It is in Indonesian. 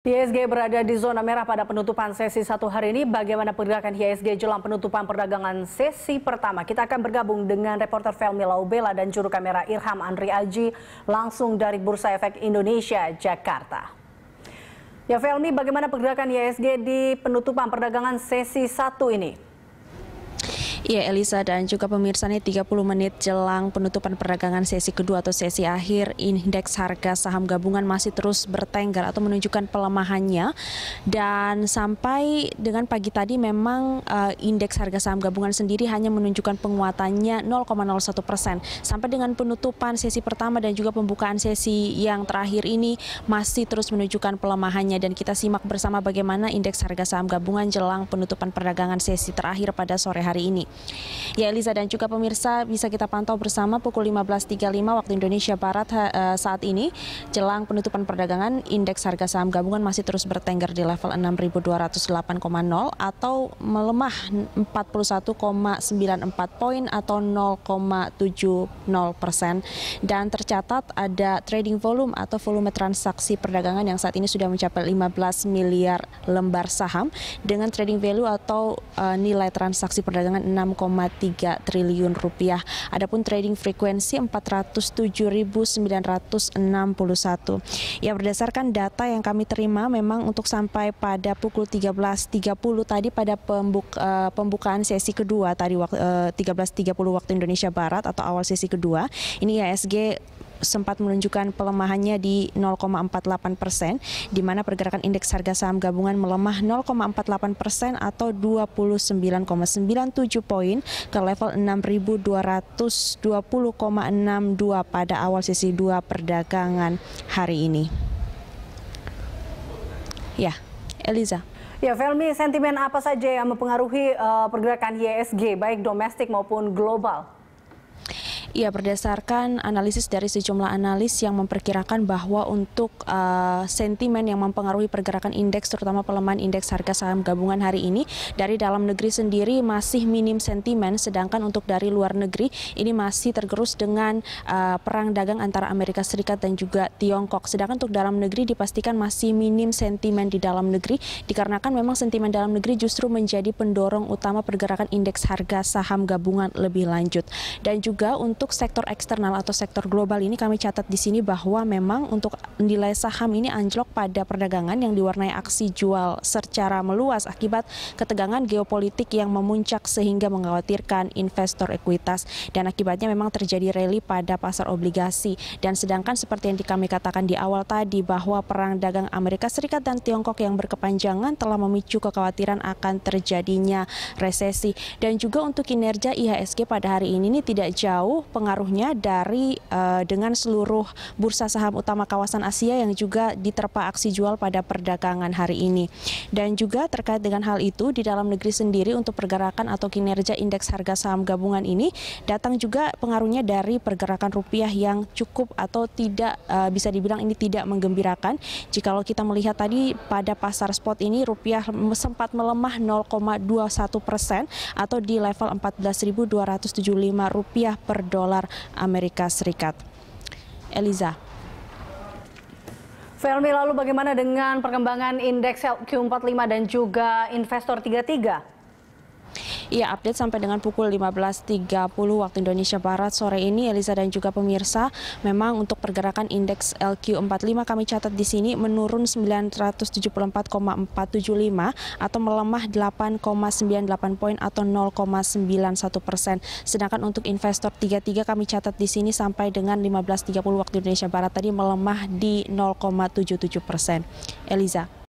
ISG berada di zona merah pada penutupan sesi satu hari ini. Bagaimana pergerakan ISG jelang penutupan perdagangan sesi pertama? Kita akan bergabung dengan reporter Felmi Laubela dan juru kamera Irham Andri Aji langsung dari Bursa Efek Indonesia, Jakarta. Ya Felmi, bagaimana pergerakan ISG di penutupan perdagangan sesi satu ini? Ya Elisa dan juga pemirsa ini 30 menit jelang penutupan perdagangan sesi kedua atau sesi akhir indeks harga saham gabungan masih terus bertengger atau menunjukkan pelemahannya dan sampai dengan pagi tadi memang uh, indeks harga saham gabungan sendiri hanya menunjukkan penguatannya 0,01 persen sampai dengan penutupan sesi pertama dan juga pembukaan sesi yang terakhir ini masih terus menunjukkan pelemahannya dan kita simak bersama bagaimana indeks harga saham gabungan jelang penutupan perdagangan sesi terakhir pada sore hari ini. Ya Eliza dan juga pemirsa bisa kita pantau bersama pukul 15.35 waktu Indonesia Barat eh, saat ini jelang penutupan perdagangan indeks harga saham gabungan masih terus bertengger di level 6.208,0 atau melemah 41,94 poin atau 0,70 persen dan tercatat ada trading volume atau volume transaksi perdagangan yang saat ini sudah mencapai 15 miliar lembar saham dengan trading value atau eh, nilai transaksi perdagangan 6 6,3 triliun rupiah. Adapun trading frekuensi 407.961. Ya berdasarkan data yang kami terima memang untuk sampai pada pukul 13.30 tadi pada pembuka, eh, pembukaan sesi kedua tadi 13.30 eh, waktu Indonesia Barat atau awal sesi kedua ini SG sempat menunjukkan pelemahannya di 0,48 persen, di mana pergerakan indeks harga saham gabungan melemah 0,48 persen atau 29,97 poin ke level 6.220,62 pada awal sesi dua perdagangan hari ini. Ya, Eliza. Ya, Felmi, sentimen apa saja yang mempengaruhi uh, pergerakan YSG, baik domestik maupun global? Ya, berdasarkan analisis dari sejumlah analis yang memperkirakan bahwa untuk uh, sentimen yang mempengaruhi pergerakan indeks, terutama pelemahan indeks harga saham gabungan hari ini, dari dalam negeri sendiri masih minim sentimen, sedangkan untuk dari luar negeri ini masih tergerus dengan uh, perang dagang antara Amerika Serikat dan juga Tiongkok. Sedangkan untuk dalam negeri dipastikan masih minim sentimen di dalam negeri, dikarenakan memang sentimen dalam negeri justru menjadi pendorong utama pergerakan indeks harga saham gabungan lebih lanjut. Dan juga untuk untuk sektor eksternal atau sektor global ini kami catat di sini bahwa memang untuk nilai saham ini anjlok pada perdagangan yang diwarnai aksi jual secara meluas akibat ketegangan geopolitik yang memuncak sehingga mengkhawatirkan investor ekuitas dan akibatnya memang terjadi rally pada pasar obligasi dan sedangkan seperti yang kami katakan di awal tadi bahwa perang dagang Amerika Serikat dan Tiongkok yang berkepanjangan telah memicu kekhawatiran akan terjadinya resesi dan juga untuk kinerja IHSG pada hari ini ini tidak jauh pengaruhnya dari uh, dengan seluruh bursa saham utama kawasan Asia yang juga diterpa aksi jual pada perdagangan hari ini. Dan juga terkait dengan hal itu di dalam negeri sendiri untuk pergerakan atau kinerja indeks harga saham gabungan ini datang juga pengaruhnya dari pergerakan rupiah yang cukup atau tidak uh, bisa dibilang ini tidak menggembirakan. Jikalau kita melihat tadi pada pasar spot ini rupiah sempat melemah 0,21 persen atau di level 14.275 rupiah per dolar dolar Amerika Serikat. Eliza. Felmi, lalu bagaimana dengan perkembangan indeks Q45 dan juga investor 33? Iya, update sampai dengan pukul 15.30 waktu Indonesia Barat sore ini, Elisa dan juga pemirsa. Memang untuk pergerakan indeks LQ45 kami catat di sini menurun 974,475 atau melemah 8,98 poin atau 0,91 persen. Sedangkan untuk investor 33 kami catat di sini sampai dengan 15.30 waktu Indonesia Barat tadi melemah di 0,77 persen. Eliza.